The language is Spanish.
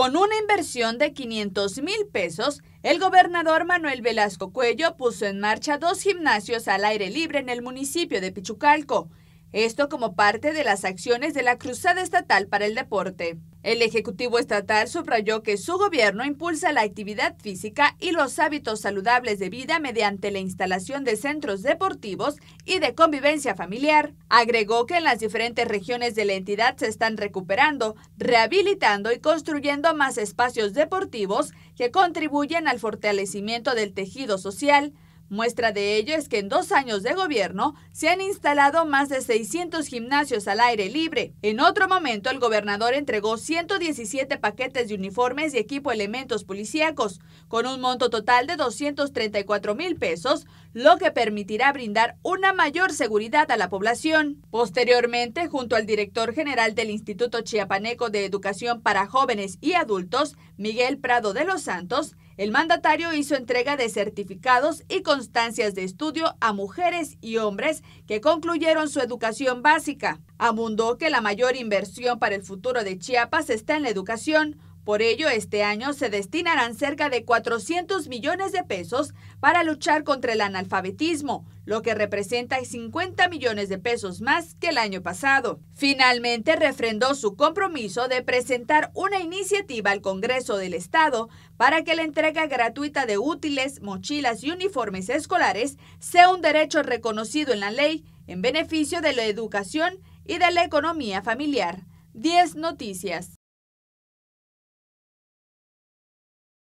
Con una inversión de 500 mil pesos, el gobernador Manuel Velasco Cuello puso en marcha dos gimnasios al aire libre en el municipio de Pichucalco. Esto como parte de las acciones de la Cruzada Estatal para el Deporte. El Ejecutivo Estatal subrayó que su gobierno impulsa la actividad física y los hábitos saludables de vida mediante la instalación de centros deportivos y de convivencia familiar. Agregó que en las diferentes regiones de la entidad se están recuperando, rehabilitando y construyendo más espacios deportivos que contribuyen al fortalecimiento del tejido social Muestra de ello es que en dos años de gobierno se han instalado más de 600 gimnasios al aire libre. En otro momento, el gobernador entregó 117 paquetes de uniformes y equipo elementos policíacos, con un monto total de 234 mil pesos, lo que permitirá brindar una mayor seguridad a la población. Posteriormente, junto al director general del Instituto Chiapaneco de Educación para Jóvenes y Adultos, Miguel Prado de los Santos, el mandatario hizo entrega de certificados y constancias de estudio a mujeres y hombres que concluyeron su educación básica. Abundó que la mayor inversión para el futuro de Chiapas está en la educación por ello, este año se destinarán cerca de 400 millones de pesos para luchar contra el analfabetismo, lo que representa 50 millones de pesos más que el año pasado. Finalmente, refrendó su compromiso de presentar una iniciativa al Congreso del Estado para que la entrega gratuita de útiles, mochilas y uniformes escolares sea un derecho reconocido en la ley en beneficio de la educación y de la economía familiar. 10 Noticias.